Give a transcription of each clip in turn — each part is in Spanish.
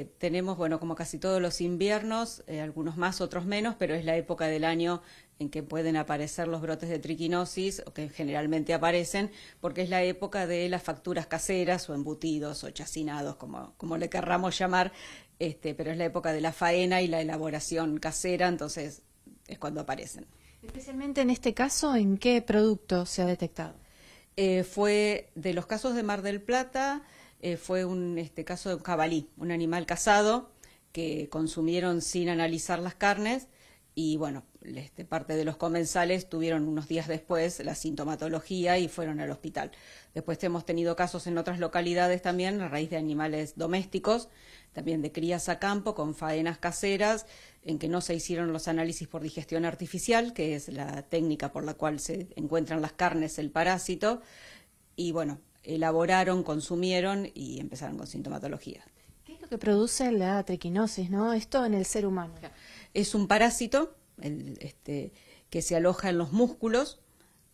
Eh, tenemos, bueno, como casi todos los inviernos, eh, algunos más, otros menos, pero es la época del año en que pueden aparecer los brotes de triquinosis, o que generalmente aparecen, porque es la época de las facturas caseras o embutidos o chacinados, como, le querramos llamar, este, pero es la época de la faena y la elaboración casera, entonces es cuando aparecen. Especialmente en este caso, ¿en qué producto se ha detectado? Eh, fue de los casos de Mar del Plata, eh, fue un este, caso de un cabalí, un animal cazado que consumieron sin analizar las carnes y bueno, este, parte de los comensales tuvieron unos días después la sintomatología y fueron al hospital. Después hemos tenido casos en otras localidades también a raíz de animales domésticos, también de crías a campo con faenas caseras en que no se hicieron los análisis por digestión artificial, que es la técnica por la cual se encuentran las carnes el parásito. Y bueno, elaboraron, consumieron y empezaron con sintomatología. ¿Qué es lo que produce la triquinosis, no? Esto en el ser humano. Es un parásito este, que se aloja en los músculos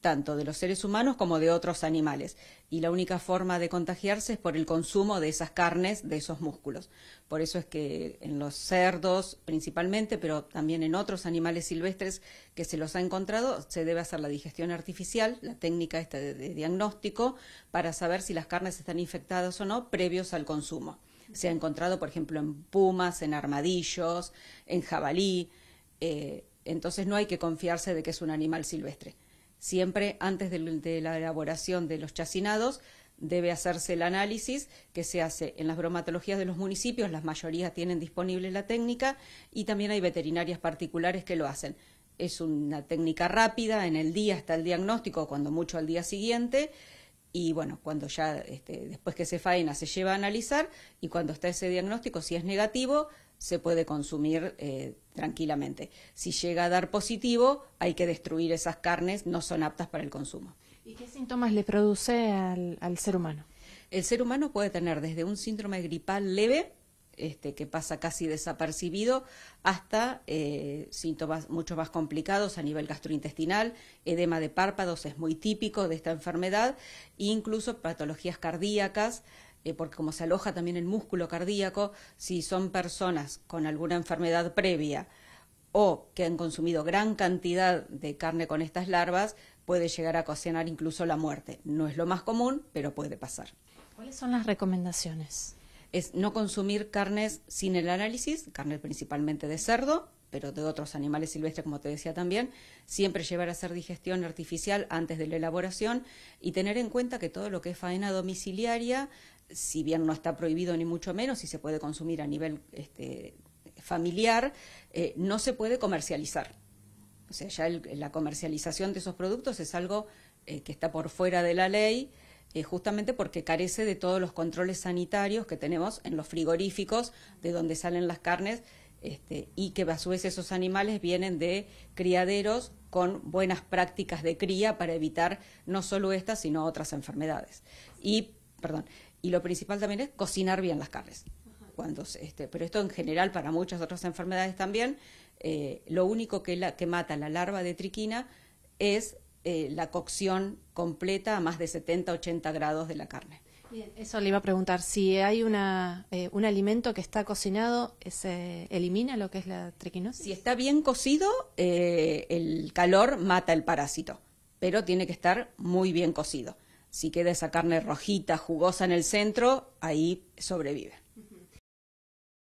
tanto de los seres humanos como de otros animales. Y la única forma de contagiarse es por el consumo de esas carnes, de esos músculos. Por eso es que en los cerdos principalmente, pero también en otros animales silvestres que se los ha encontrado, se debe hacer la digestión artificial, la técnica esta de, diagnóstico, para saber si las carnes están infectadas o no previos al consumo. Se ha encontrado, por ejemplo, en pumas, en armadillos, en jabalí. Eh, entonces no hay que confiarse de que es un animal silvestre. Siempre antes de, la elaboración de los chacinados debe hacerse el análisis que se hace en las bromatologías de los municipios, las mayorías tienen disponible la técnica y también hay veterinarias particulares que lo hacen. Es una técnica rápida, en el día está el diagnóstico, cuando mucho al día siguiente, y bueno, cuando ya este, después que se faena se lleva a analizar y cuando está ese diagnóstico, si es negativo, se puede consumir eh, tranquilamente. Si llega a dar positivo, hay que destruir esas carnes, no son aptas para el consumo. ¿Y qué síntomas le produce al, al ser humano? El ser humano puede tener desde un síndrome gripal leve, este, que pasa casi desapercibido, hasta eh, síntomas mucho más complicados a nivel gastrointestinal, edema de párpados es muy típico de esta enfermedad, incluso patologías cardíacas, eh, porque como se aloja también el músculo cardíaco, si son personas con alguna enfermedad previa o que han consumido gran cantidad de carne con estas larvas, puede llegar a ocasionar incluso la muerte. No es lo más común, pero puede pasar. ¿Cuáles son las recomendaciones? es no consumir carnes sin el análisis, carnes principalmente de cerdo, pero de otros animales silvestres, como te decía también, siempre llevar a hacer digestión artificial antes de la elaboración y tener en cuenta que todo lo que es faena domiciliaria, si bien no está prohibido ni mucho menos, y se puede consumir a nivel este, familiar, eh, no se puede comercializar. O sea, ya la comercialización de esos productos es algo eh, que está por fuera de la ley eh, justamente porque carece de todos los controles sanitarios que tenemos en los frigoríficos de donde salen las carnes este, y que a su vez esos animales vienen de criaderos con buenas prácticas de cría para evitar no solo estas, sino otras enfermedades. Y, perdón, y lo principal también es cocinar bien las carnes. Cuando, este, pero esto en general para muchas otras enfermedades también, eh, lo único que, la, que mata la larva de triquina es eh, la cocción completa a más de 70-80 grados de la carne. eso le iba a preguntar, si hay una, eh, un alimento que está cocinado, ¿se elimina lo que es la triquinosis? Si está bien cocido, eh, el calor mata el parásito, pero tiene que estar muy bien cocido. Si queda esa carne rojita, jugosa en el centro, ahí sobrevive.